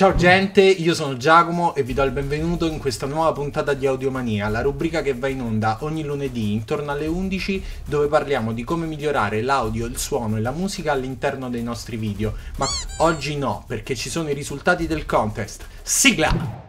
Ciao gente, io sono Giacomo e vi do il benvenuto in questa nuova puntata di Audiomania, la rubrica che va in onda ogni lunedì intorno alle 11 dove parliamo di come migliorare l'audio, il suono e la musica all'interno dei nostri video. Ma oggi no, perché ci sono i risultati del contest. Sigla!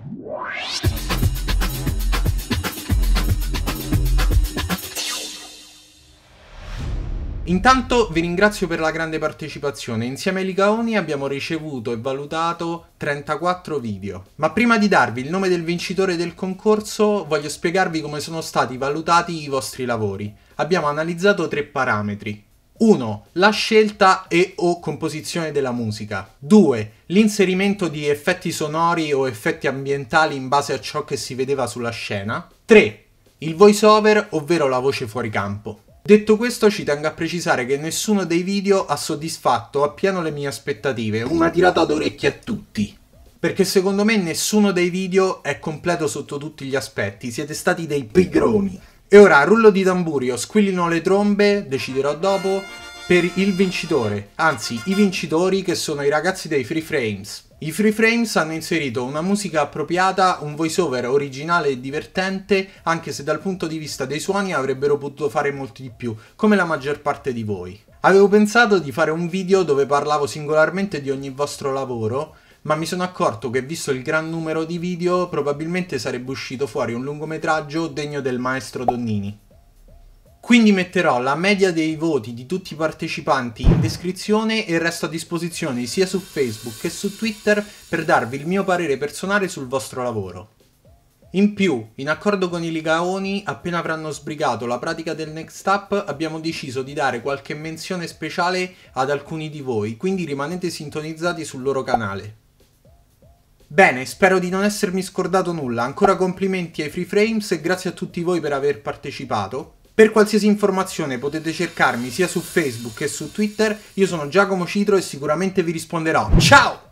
Intanto vi ringrazio per la grande partecipazione. Insieme ai Ligaoni abbiamo ricevuto e valutato 34 video. Ma prima di darvi il nome del vincitore del concorso, voglio spiegarvi come sono stati valutati i vostri lavori. Abbiamo analizzato tre parametri. 1. La scelta e o composizione della musica. 2. L'inserimento di effetti sonori o effetti ambientali in base a ciò che si vedeva sulla scena. 3. Il voice over, ovvero la voce fuori campo. Detto questo ci tengo a precisare che nessuno dei video ha soddisfatto appieno le mie aspettative, una tirata d'orecchie a tutti perché secondo me nessuno dei video è completo sotto tutti gli aspetti, siete stati dei pigroni. E ora, rullo di tamburio, squillino le trombe, deciderò dopo, per il vincitore, anzi i vincitori che sono i ragazzi dei Free Frames. I Free Frames hanno inserito una musica appropriata, un voiceover originale e divertente, anche se dal punto di vista dei suoni avrebbero potuto fare molto di più, come la maggior parte di voi. Avevo pensato di fare un video dove parlavo singolarmente di ogni vostro lavoro, ma mi sono accorto che visto il gran numero di video probabilmente sarebbe uscito fuori un lungometraggio degno del maestro Donnini. Quindi metterò la media dei voti di tutti i partecipanti in descrizione e resto a disposizione sia su Facebook che su Twitter per darvi il mio parere personale sul vostro lavoro. In più, in accordo con i Ligaoni, appena avranno sbrigato la pratica del Next Up, abbiamo deciso di dare qualche menzione speciale ad alcuni di voi, quindi rimanete sintonizzati sul loro canale. Bene, spero di non essermi scordato nulla, ancora complimenti ai Free Frames e grazie a tutti voi per aver partecipato. Per qualsiasi informazione potete cercarmi sia su Facebook che su Twitter, io sono Giacomo Citro e sicuramente vi risponderò. Ciao!